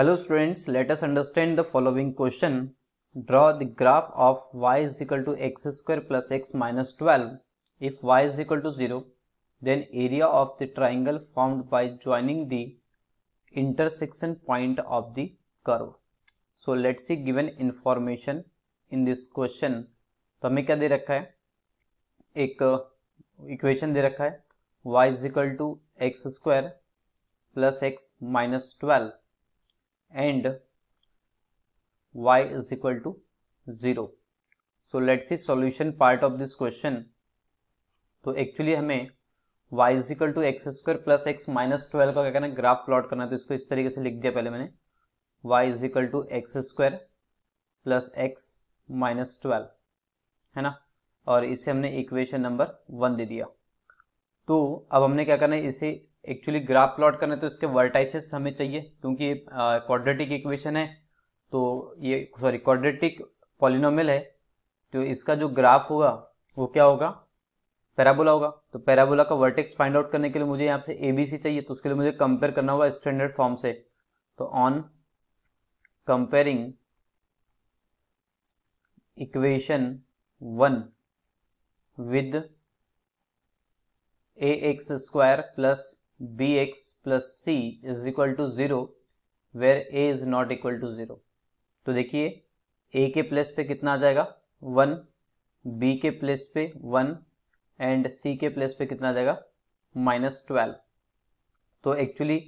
hello students let us understand the following question draw the graph of y is equal to x square plus x minus twelve if y is equal to zero then area of the triangle formed by joining the intersection point of the curve so let's see given information in this question तो हमें क्या दे रखा है एक equation uh, दे रखा है y is equal to x square plus x minus twelve and y is equal to zero so let see solution part of this question तो एक्चुअली हमें y is equal to x square plus x minus twelve का क्या करना graph plot करना है तो इसको इस तरीके से लिख दिया पहले मैंने y is equal to x square plus x minus twelve है ना और इसे हमने इक्वेशन नंबर वन दे दिया तो अब हमने क्या करना है इसे एक्चुअली ग्राफ प्लॉट करना है तो इसके वर्टाइसेस हमें चाहिए क्योंकि क्वाड्रेटिक इक्वेशन है तो ये सॉरी क्वाड्रेटिक पॉलिनोमियल है तो इसका जो ग्राफ होगा वो क्या होगा पैराबोला होगा तो पैराबोला का वर्टेक्स फाइंड आउट करने के लिए मुझे यहाँ से एबीसी चाहिए तो उसके लिए मुझे कंपेयर करना होगा स्टैंडर्ड फॉर्म से तो on comparing equation one with a x square plus b x plus c is equal to zero where a is not equal to zero तो देखिए ए के प्लेस पे कितना आ जाएगा वन बी के प्लेस पे वन एंड सी के प्लेस पे कितना आ जाएगा माइनस ट्वेल्व तो एक्चुअली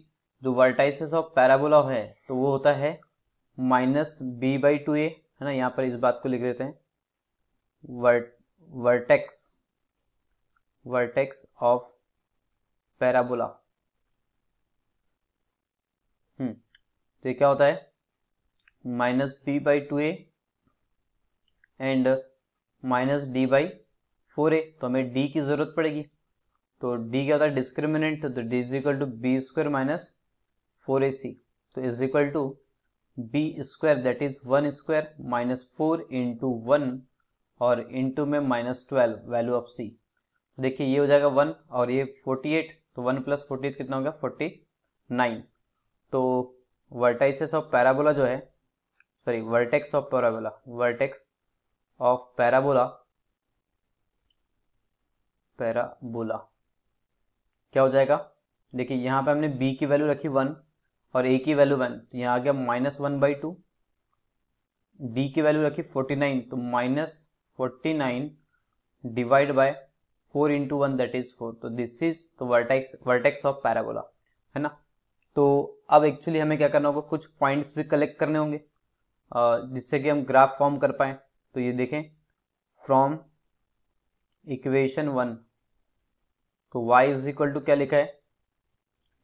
जो वर्टाइसिस ऑफ पैराबोला है तो वो होता है minus b by two a है ना यहाँ पर इस बात को लिख देते हैं vert vertex vertex of parabola तो ये क्या होता है minus b by two a and minus d by four a तो हमें डी की ज़रूरत पड़ेगी तो डी क्या होता है डिस्क्रिमिनेंट तो d is equal to b square minus four a c तो is equal to b square that is one square minus four into one और इंटू में minus twelve value of c देखिए ये हो जाएगा वन और ये फोर्टी एट तो वन प्लस फोर्टी एट कितना हो गया फोर्टी नाइन तो वर्टाइसेस ऑफ पैराबोला जो है sorry vertex of parabola vertex of parabola parabola क्या हो जाएगा देखिए यहाँ पे हमने b की वैल्यू रखी वन और a की वैल्यू वन तो यहाँ आ गया minus one by two b की वैल्यू रखी फोर्टी नाइन तो minus forty nine divide by four into one that is four तो दिस इज तो वर्टेक्स वर्टेक्स ऑफ पैराबोला है ना तो अब एक्चुअली हमें क्या करना होगा कुछ पॉइंट्स भी कलेक्ट करने होंगे जिससे कि हम ग्राफ फॉर्म कर पाए तो ये देखें फ्रॉम इक्वेशन वन तो y इज इक्वल टू क्या लिखा है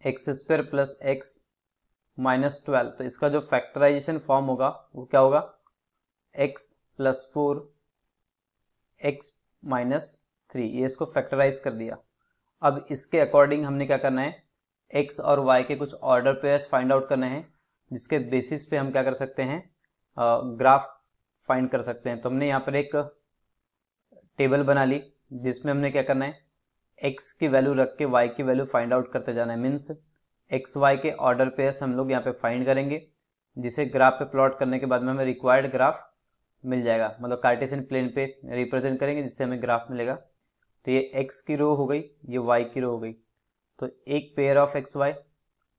x square plus x minus twelve तो इसका जो फैक्टराइजेशन फॉर्म होगा वो क्या होगा x plus four x minus three ये इसको फैक्टराइज कर दिया अब इसके अकॉर्डिंग हमने क्या करना है एक्स और वाई के कुछ ऑर्डर पेयर्स फाइंड आउट करने हैं जिसके बेसिस पे हम क्या कर सकते हैं ग्राफ फाइंड कर सकते हैं तो हमने यहाँ पर एक टेबल बना ली जिसमें हमने क्या करना है एक्स की वैल्यू रख के वाई की वैल्यू फाइंड आउट करते जाना है मीन्स एक्स वाई के ऑर्डर पेयर्स हम लोग यहाँ पे फाइंड करेंगे जिसे ग्राफ पे प्लॉट करने के बाद में हमें रिक्वायर्ड ग्राफ मिल जाएगा मतलब कार्टेशियन प्लेन पे रिप्रेजेंट करेंगे जिससे हमें ग्राफ मिलेगा तो ये एक्स की रो हो गई ये वाई की रो हो गई तो एक pair of x y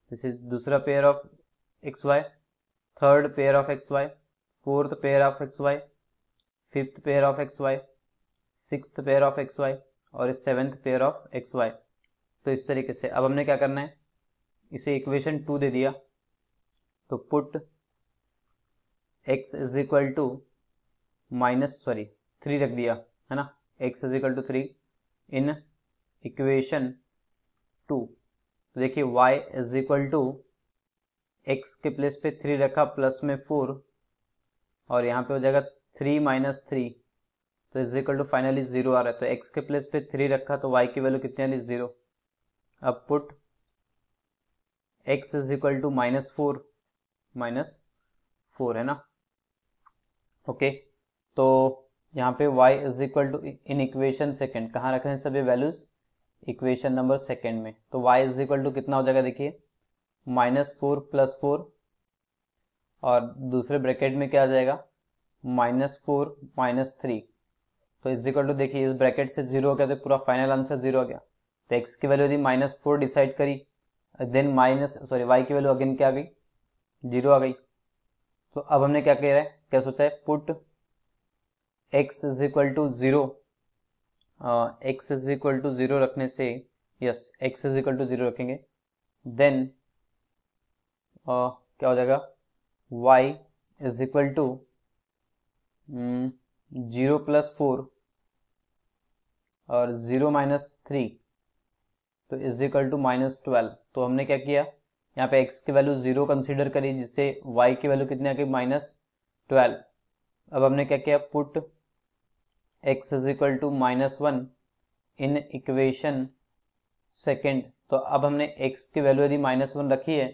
this is दूसरा pair of x y third pair of x y fourth pair of x y fifth pair of x y six pair of x y और seventh pair of x y तो इस तरीके से अब हमने क्या करना है इसे इक्वेशन टू दे दिया तो put x is equal to minus sorry three रख दिया है ना x is equal to three in equation two तो देखिए y is equal to x के प्लेस पे थ्री रखा प्लस में फोर और यहाँ पे हो जाएगा थ्री माइनस थ्री तो is equal to finally zero आ रहा है तो x के प्लेस पे थ्री रखा तो y की वैल्यू कितनी आ रही जीरो अब put x is equal to minus four minus four है ना ओके okay, तो यहाँ पे y is equal to in equation second कहाँ रख रहे हैं सभी वैल्यूज इक्वेशन नंबर सेकेंड में तो y इज इक्वल टू कितना हो जाएगा देखिए माइनस फोर प्लस फोर और दूसरे ब्रैकेट में क्या आ जाएगा माइनस फोर माइनस थ्री तो इज इक्वल टू देखिए इस ब्रैकेट से जीरो हो गया तो पूरा फाइनल आंसर जीरो हो गया तो एक्स की वैल्यू थी माइनस फोर डिसाइड करी देन माइनस सॉरी वाई की वैल्यू अगेन क्या आ गई जीरो आ गई तो अब हमने क्या कह रहा है क्या सोचा है put x is equal to zero x is equal to zero रखने से yes x is equal to zero रखेंगे देन uh, क्या हो जाएगा y is equal to zero plus four और ज़ीरो माइनस थ्री तो is equal to minus twelve तो हमने क्या किया यहाँ पे x की वैल्यू जीरो कंसीडर करी जिससे y की वैल्यू कितनी आ गई माइनस ट्वेल्व अब हमने क्या किया put x is equal to minus one in equation second तो अब हमने एक्स की वैल्यू यदि माइनस वन रखी है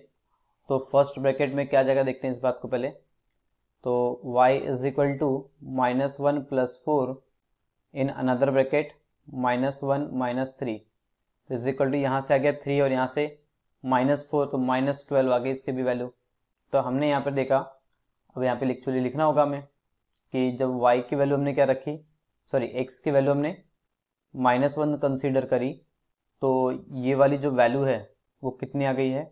तो फर्स्ट ब्रैकेट में क्या जाएगा देखते हैं इस बात को पहले तो y is equal to minus one plus four in another bracket minus one minus three is equal to यहाँ से आ गया थ्री और यहाँ से माइनस फोर तो माइनस ट्वेल्व आ गई इसकी भी वैल्यू तो हमने यहाँ पर देखा अब यहाँ पे एक्चुअली लिखना होगा हमें कि जब y की वैल्यू हमने क्या रखी सॉरी एक्स की वैल्यू हमने माइनस वन कंसिडर करी तो ये वाली जो वैल्यू है वो कितनी आ गई है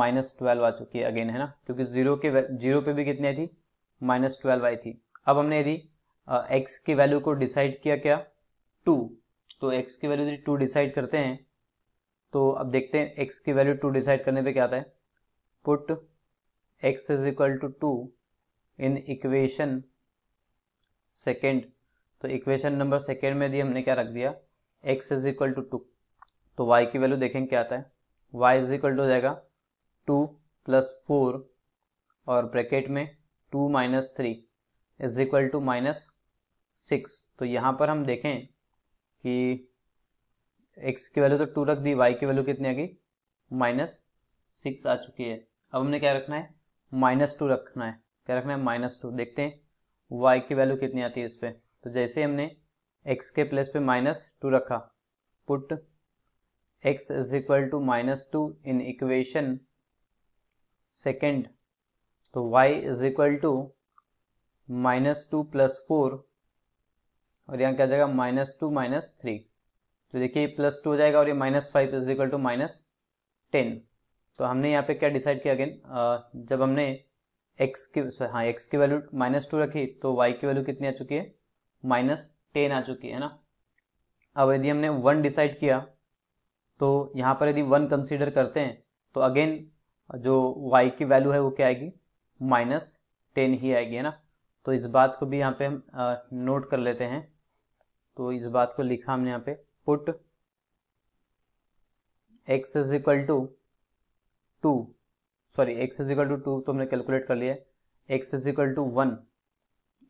माइनस ट्वेल्व आ चुकी है अगेन है ना क्योंकि जीरो के जीरो पे भी कितनी आई थी माइनस ट्वेल्व आई थी अब हमने यदि एक्स की वैल्यू को डिसाइड किया क्या टू तो एक्स की वैल्यू यदि टू डिसाइड करते हैं तो अब देखते हैं एक्स की वैल्यू टू डिसाइड करने पर क्या आता है put x is equal to two in equation second तो इक्वेशन नंबर सेकेंड में दी हमने क्या रख दिया x is equal to two तो वाई की वैल्यू देखेंगे क्या आता है वाई इज इक्वल टू हो जाएगा टू प्लस फोर और ब्रैकेट में two minus three is equal to minus six तो यहाँ पर हम देखें कि एक्स की वैल्यू तो टू रख दी वाई की वैल्यू कितनी आ गई माइनस सिक्स आ चुकी है अब हमने क्या रखना है माइनस टू रखना है क्या रखना है माइनस टू देखते हैं वाई की वैल्यू कितनी आती है इस पर तो जैसे हमने एक्स के प्लेस पे माइनस टू रखा put x is equal to minus two in equation second तो y is equal to minus two plus four और यहाँ क्या जाएगा माइनस टू माइनस थ्री तो देखिए प्लस टू हो जाएगा और ये minus five is equal to minus ten तो हमने यहाँ पे क्या डिसाइड किया अगेन जब हमने एक्स की हाँ एक्स की वैल्यू माइनस टू रखी तो वाई की वैल्यू कितनी आ चुकी है माइनस टेन आ चुकी है ना अब यदि हमने वन डिसाइड किया तो यहाँ पर यदि वन कंसिडर करते हैं तो अगेन जो वाई की वैल्यू है वो क्या आएगी माइनस टेन ही आएगी है ना तो इस बात को भी यहाँ पे हम नोट कर लेते हैं तो इस बात को लिखा हमने यहाँ पे put x is equal to two sorry x is equal to two तो हमने कैलकुलेट कर लिया x is equal to one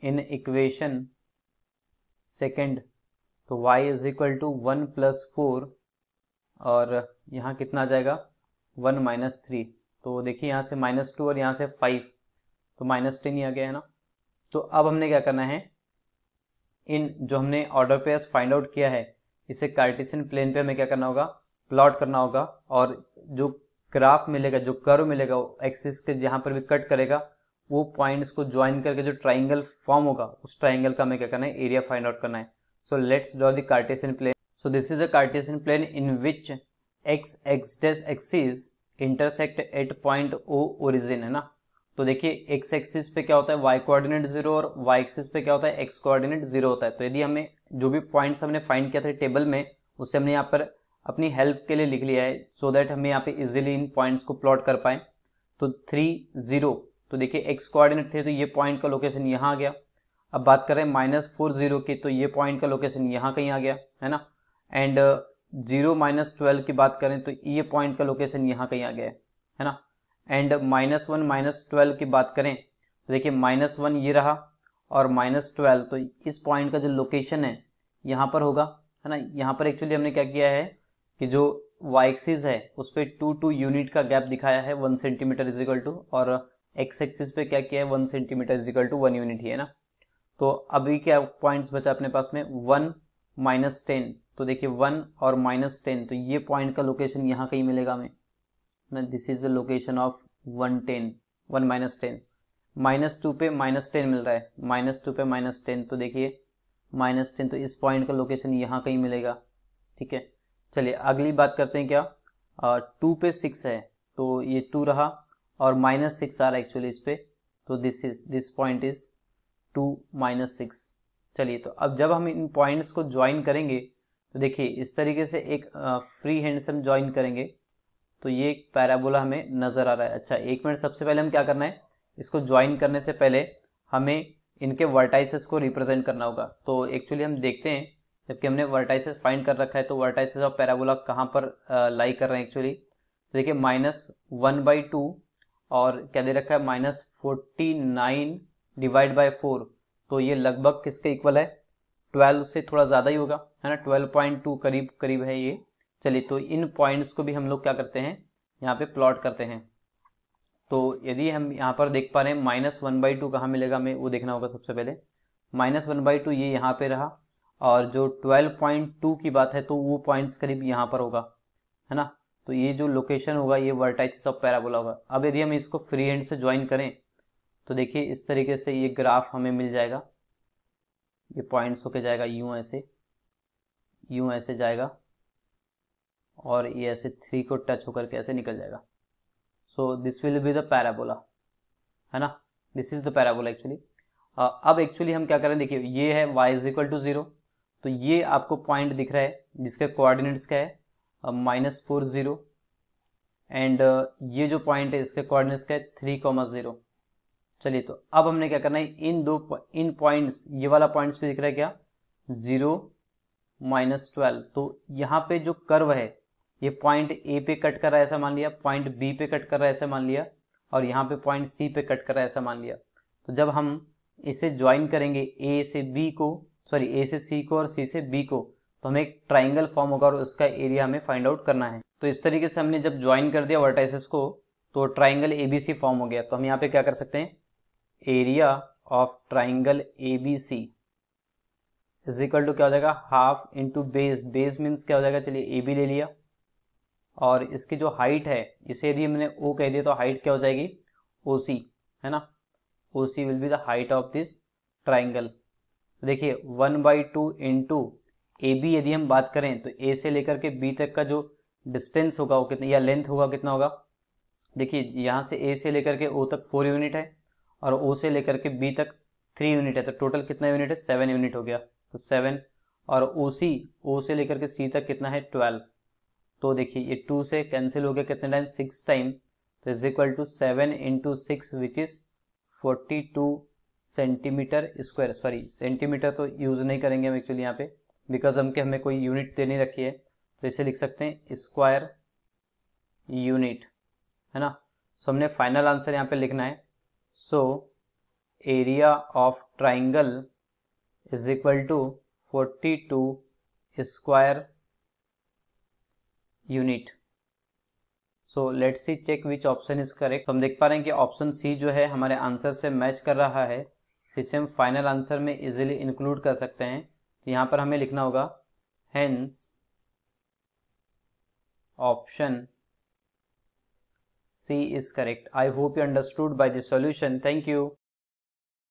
in equation second तो y is equal to one plus four और यहाँ कितना आ जाएगा वन माइनस थ्री तो देखिए यहाँ से माइनस टू और यहाँ से फाइव तो माइनस टेन ही आ गया है ना तो अब हमने क्या करना है इन जो हमने ऑर्डर पेयर फाइंड आउट किया है इसे कार्टिसियन प्लेन पे हमें क्या करना होगा प्लॉट करना होगा और जो ग्राफ मिलेगा जो कर्व मिलेगा एक्सिस के जहाँ पर भी कट करेगा वो पॉइंट्स को ज्वाइन करके जो ट्राइंगल फॉर्म होगा उस ट्राइंगल का हमें क्या करना है एरिया फाइंड आउट करना है so let's draw the Cartesian plane so this is a Cartesian plane in which x x these axis intersect at point O origin है ना तो देखिए एक्स एक्सिस पे क्या होता है वाई कोऑर्डिनेट जीरो और वाई एक्सिस पे क्या होता है एक्स कोऑर्डिनेट जीरो होता है तो यदि हमें जो भी पॉइंट्स हमने फाइंड किया था टेबल में उससे हमने यहाँ पर अपनी हेल्प के लिए लिख लिया है सो so दैट हमें यहाँ पे इजिली इन पॉइंट्स को प्लॉट कर पाए तो थ्री जीरो तो देखिए एक्स कोऑर्डिनेट थे तो ये पॉइंट का लोकेशन यहाँ आ गया अब बात करें माइनस फोर जीरो की तो ये पॉइंट का लोकेशन यहाँ कहीं आ गया है ना एंड जीरो माइनस ट्वेल्व की बात करें तो ये पॉइंट का लोकेशन यहाँ कहीं आ गया है ना and minus one minus twelve की बात करें तो देखिए माइनस वन ये रहा और माइनस ट्वेल्व तो इस पॉइंट का जो लोकेशन है यहाँ पर होगा है ना यहाँ पर एक्चुअली हमने क्या किया है कि जो वाइक्सिस है उस पर टू टू यूनिट का गैप दिखाया है one centimetre is equal to और एक्स एक्सिस पे क्या किया है one centimetre is equal to one unit ही है ना तो अभी क्या पॉइंट्स बचा अपने पास में वन माइनस टेन तो देखिए वन और माइनस टेन तो ये पॉइंट का लोकेशन यहाँ कहीं मिलेगा हमें ना this is the location of one ten one minus ten minus two पे माइनस टेन मिल रहा है माइनस टू पे माइनस टेन तो देखिए माइनस टेन तो इस पॉइंट का लोकेशन यहाँ कहीं मिलेगा ठीक है चलिए अगली बात करते हैं क्या टू पे सिक्स है तो ये टू रहा और माइनस सिक्स आर एक्चुअली इस पर तो this is this point is two minus six चलिए तो अब जब हम इन पॉइंट्स को ज्वाइन करेंगे तो देखिए इस तरीके से एक फ्री हैंड से हम ज्वाइन करेंगे तो ये एक पैराबोला हमें नज़र आ रहा है अच्छा एक मिनट सबसे पहले हम क्या करना है इसको ज्वाइन करने से पहले हमें इनके वर्टाइसेस को रिप्रेजेंट करना होगा तो एक्चुअली हम देखते हैं जबकि हमने वर्टाइसेस फाइंड कर रखा है तो वर्टाइसेस ऑफ पैराबोला कहाँ पर लाई कर रहे हैं एक्चुअली तो देखिए माइनस वन बाई टू और क्या दे रखा है minus forty nine divide by four तो ये लगभग किसके इक्वल है ट्वेल्व से थोड़ा ज़्यादा ही होगा है ना ट्वेल्व पॉइंट टू करीब करीब है ये चलिए तो इन पॉइंट्स को भी हम लोग क्या करते हैं यहाँ पे प्लॉट करते हैं तो यदि हम यहाँ पर देख पा रहे हैं माइनस वन बाई टू कहाँ मिलेगा हमें वो देखना होगा सबसे पहले माइनस वन बाई टू ये यहाँ पे रहा और जो ट्वेल्व पॉइंट टू की बात है तो वो पॉइंट्स करीब यहाँ पर होगा है ना तो ये जो लोकेशन होगा ये वर्टाइसिस ऑफ पैराबोला होगा अब यदि हम इसको फ्री हैंड से ज्वाइन करें तो देखिए इस तरीके से ये ग्राफ हमें मिल जाएगा ये पॉइंट्स होके जाएगा यूं ऐसे यूं ऐसे जाएगा और ये ऐसे थ्री को टच होकर के ऐसे निकल जाएगा so this will be the parabola है ना this is the parabola actually अब एक्चुअली हम क्या करें देखिए ये है y is equal to zero तो ये आपको पॉइंट दिख रहा है जिसके कोऑर्डिनेट्स क्या है माइनस फोर ज़ीरो एंड ये जो पॉइंट है इसके कोऑर्डिनेट्स का है थ्री कॉमा ज़ीरो चलिए तो अब हमने क्या करना है इन दो इन पॉइंट्स ये वाला पॉइंट्स भी दिख रहा है क्या ज़ीरो माइनस ट्वेल्व तो यहाँ पे जो कर्व है ये पॉइंट ए पे कट कर रहा है ऐसा मान लिया पॉइंट बी पे कट कर रहा है ऐसा मान लिया और यहाँ पे पॉइंट सी पे कट कर रहा है ऐसा मान लिया तो जब हम इसे ज्वाइन करेंगे ए से बी को सॉरी ए से सी को और सी से बी को तो हमें एक ट्राइंगल फॉर्म होगा और उसका एरिया हमें फाइंड आउट करना है तो इस तरीके से हमने जब ज्वाइन कर दिया वर्टाइसिस को तो ट्राइंगल सी फॉर्म हो गया तो हम यहाँ पे क्या कर सकते हैं area of triangle A is equal to क्या हो जाएगा half into base base means क्या हो जाएगा चलिए ए बी ले लिया और इसकी जो हाइट है इसे यदि हमने ओ कह दिया तो हाइट क्या हो जाएगी ओ सी है ना O C will be the height of this triangle देखिए one by two into A B यदि हम बात करें तो ए से लेकर के बी तक का जो डिस्टेंस होगा वो कितना या लेंथ होगा कितना होगा देखिए यहाँ से ए से लेकर के ओ तक फोर यूनिट है और ओ से लेकर के बी तक थ्री यूनिट है तो टोटल कितना यूनिट है सेवन यूनिट हो गया तो सेवन और ओ सी ओ से लेकर के सी तक कितना है ट्वेल्व तो देखिए ये टू से कैंसिल हो गया कितने टाइम सिक्स टाइम तो is equal to seven into six which is forty two centimetre square sorry centimetre तो यूज नहीं करेंगे हम एक्चुअली यहाँ पे बिकॉज हम के हमें कोई यूनिट दे नहीं रखी है तो इसे लिख सकते हैं स्क्वायर यूनिट है ना सो हमने फाइनल आंसर यहाँ पे लिखना है so area of triangle is equal to forty two square unit so let see check which option is correct हम देख पा रहे हैं कि ऑप्शन सी जो है हमारे आंसर से मैच कर रहा है इसे हम फाइनल आंसर में इजिली इंक्लूड कर सकते हैं यहां पर हमें लिखना होगा hence option C is correct I hope you understood by this solution thank you